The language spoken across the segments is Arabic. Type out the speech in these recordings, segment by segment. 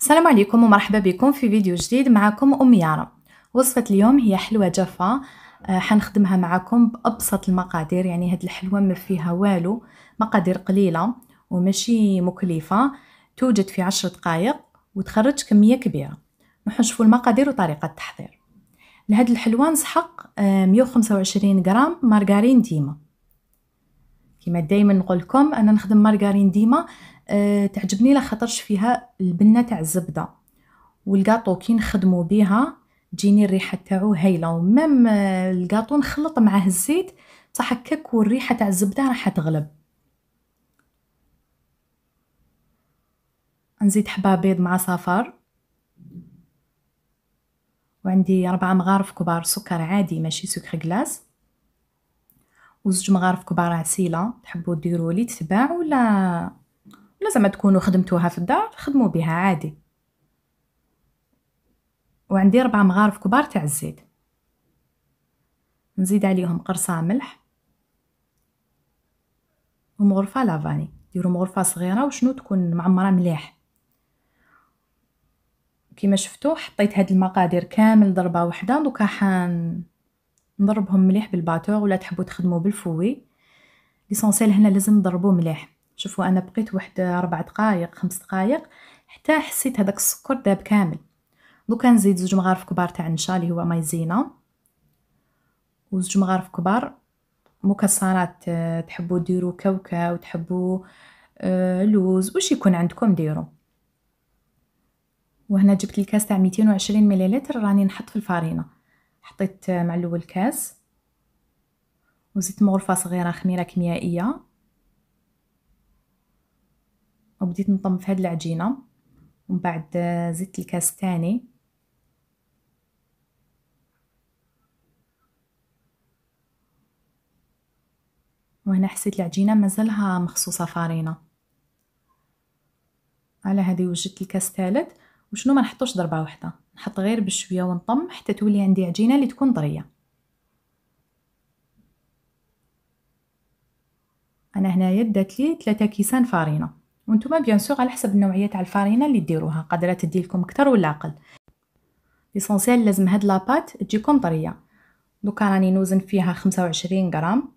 السلام عليكم ومرحبا بكم في فيديو جديد معكم ام يارا وصفه اليوم هي حلوه جافه آه، حنخدمها معكم بابسط المقادير يعني هاد الحلوه ما فيها والو مقادير قليله وماشي مكلفه توجد في عشر دقائق وتخرج كميه كبيره نشوفوا المقادير وطريقه التحضير لهاد الحلوه نسحق 125 آه، غرام مارغرين ديما كما دائما نقول لكم انا نخدم مارغرين ديما أه تعجبني لخاطرش فيها البنه تاع الزبده والكاطو كي نخدمو بيها تجيني الريحه تاعو هايله ومام آه، الكاطو نخلط معاه الزيت بصح هكاك والريحه تاع الزبده راح تغلب نزيد حبه بيض مع صفار وعندي أربعة مغارف كبار سكر عادي ماشي سكر غلاس وزوج مغارف كبار عسيلة تحبوا ديروا لي تتباع ولا لا زعما تكونوا خدمتوها في الدار خدموا بها عادي وعندي ربع مغارف كبار تاع الزيت نزيد عليهم قرصه ملح ومغرفه لافاني ديروا مغرفه صغيره وشنو تكون معمره مليح كيما شفتوا حطيت هاد المقادير كامل ضربه وحده دوكا حان نضربهم مليح بالباتور ولا تحبوا تخدموا بالفوي ليسونسيل هنا لازم نضربوه مليح شوفوا انا بقيت واحد ربع دقائق خمس دقائق حتى حسيت هذاك السكر داب كامل دوكا نزيد زوج مغارف كبار تاع النشا اللي هو مايزينا وزوج مغارف كبار مكسرات آه، تحبوا ديروا كاوكاو وتحبوا آه، لوز واش يكون عندكم ديروا وهنا جبت الكاس تاع 220 مليلتر راني نحط في الفارينه حطيت آه، مع الاول كاس وزيت مغرفه صغيره خميره كيميائيه وبديت نطم في هاد العجينة ومن بعد زدت الكاس تاني وهنا حسيت العجينة مازالها مخصوصة فارينة على هذه وجدت الكاس ثالث وشنو ما نحطوش ضربة واحدة نحط غير بشوية ونطم حتى تولي عندي عجينة اللي تكون طرية انا هنايا يدت لي ثلاثة كيسان فارينه وانتم بيان سور على حسب النوعيه تاع الفارينه اللي ديروها قادره تدي لكم اكثر ولا اقل ليسونسيال لازم هاد لاباط تجيكم طريه دوكا راني نوزن فيها 25 غرام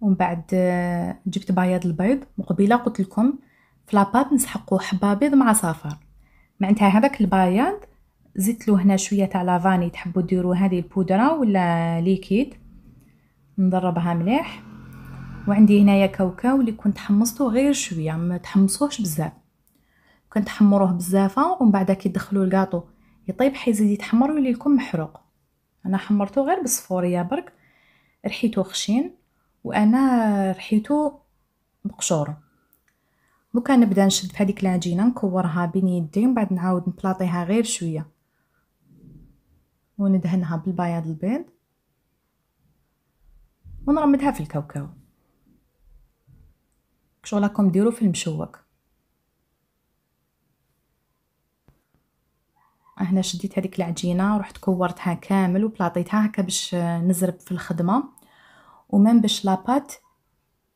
ومن بعد آه، جبت بياض البيض مقبله قلت لكم في لاباط نسحقوا حبه بيض مع صفار معناتها هذاك البياض زدت له هنا شويه تاع لافاني تحبوا ديروا هذه البودره ولا ليكيد نضربها مليح وعندي هنايا كاوكاو اللي كنت حمصته غير شويه ما تحمصوهش بزاف كنت حمروه بزاف ومن بعد دخلوا الكاطو يطيب حيزيد يتحمر ويولي لكم محروق انا حمرته غير بالصفوريه برك رحيته خشين وانا رحيته بقشور دوكا نبدا نشد في هذيك العجينه نكورها بين يدي ومن بعد نعاود نبلاطيها غير شويه وندهنها بالبياض البيض ونرمدها في الكاوكاو شغلكم ديروا في المشوك هنا شديت هذيك العجينه ورحت كورتها كامل وبلاطيتها هكا باش نزرب في الخدمه ومن باش لاباط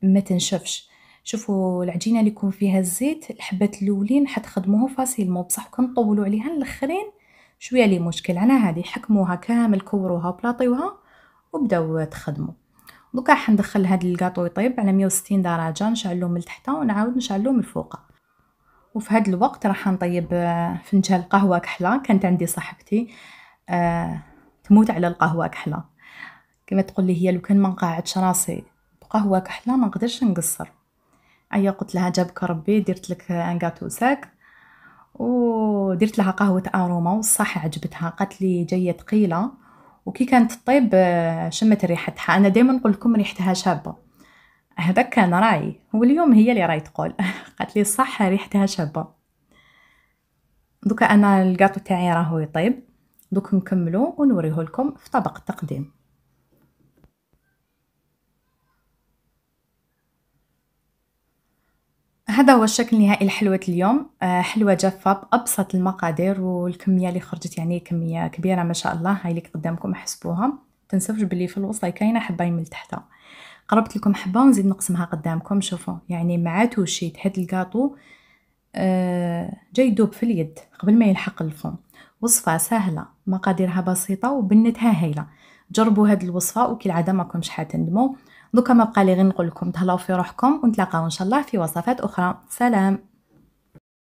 ما تنشفش شوفوا العجينه اللي يكون فيها الزيت الحبات الاولين حتخدموه فاسيلمون بصح كنطولوا عليها الاخرين شويه لي مشكل انا هذه حكموها كامل كوروها بلاطيوها وبداو تخدموا دوكا راح ندخل هاد الكاطو يطيب على 160 درجه نشعلو من التحت ونعاود نشعلو من الفوق وفي هاد الوقت راح نطيب آه، فنجان قهوه كحله كانت عندي صاحبتي آه تموت على القهوه كحله كما تقول لي هي لو كان ما نقعدش راسي بقهوه كحله ما نقدرش نقصر ايا قلت لها جابك ربي درت لك ان كاطو ساك ودرت لها قهوه اروما وصح عجبتها قالت لي جايه ثقيله وكي كانت طيب شمت ريحتها انا دائما نقول لكم ريحتها شابه هذا كان رايي واليوم هي اللي راي تقول قالت لي صح ريحتها شابه دوكا انا الكاطو تاعي راهو يطيب دوك نكملو ونوريه لكم في طبق التقديم هذا هو الشكل النهائي لحلوة اليوم آه، حلوة جافة بأبسط المقادير والكمية اللي خرجت يعني كمية كبيرة ما شاء الله هاي اللي قدامكم حسبوها تنسوش باللي في الوسط كاينة حبة من تحتها قربت لكم حبة ونزيد نقسمها قدامكم شوفوا يعني مع توشيت هاد الكاطو آه، جاي يدوب في اليد قبل ما يلحق الفم وصفة سهلة مقاديرها بسيطة وبنتها هايلة جربوا هاد الوصفة عادة ما كنش حتندموا دوكا ما بقى لي غير نقول لكم تهلاو في روحكم ونتلاقاو ان شاء الله في وصفات اخرى سلام